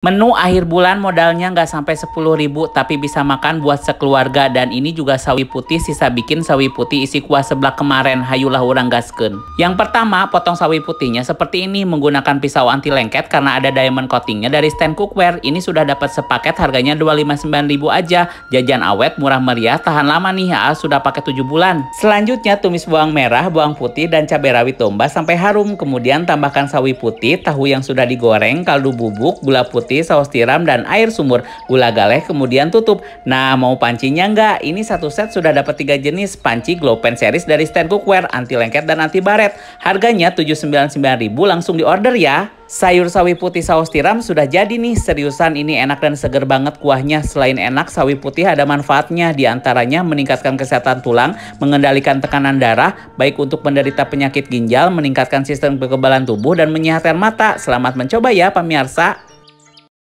Menu akhir bulan modalnya nggak sampai 10 ribu tapi bisa makan buat sekeluarga dan ini juga sawi putih sisa bikin sawi putih isi kuah sebelah kemarin hayulah orang gasken. Yang pertama potong sawi putihnya seperti ini menggunakan pisau anti lengket karena ada diamond coatingnya dari stand cookware. Ini sudah dapat sepaket harganya 259 ribu aja. Jajan awet murah meriah tahan lama nih ya sudah pakai 7 bulan. Selanjutnya tumis bawang merah, bawang putih dan cabai rawit domba sampai harum. Kemudian tambahkan sawi putih, tahu yang sudah digoreng, kaldu bubuk, gula putih roti, saus tiram dan air sumur. Gula galeh kemudian tutup. Nah, mau pancinya nggak? Ini satu set sudah dapat tiga jenis panci glow pan series dari Stand Cookware, anti lengket dan anti baret. Harganya Rp 799.000 langsung di order ya. Sayur sawi putih saus tiram sudah jadi nih, seriusan ini enak dan seger banget kuahnya. Selain enak, sawi putih ada manfaatnya, Di antaranya meningkatkan kesehatan tulang, mengendalikan tekanan darah, baik untuk penderita penyakit ginjal, meningkatkan sistem kekebalan tubuh, dan menyehatkan mata. Selamat mencoba ya, pemirsa.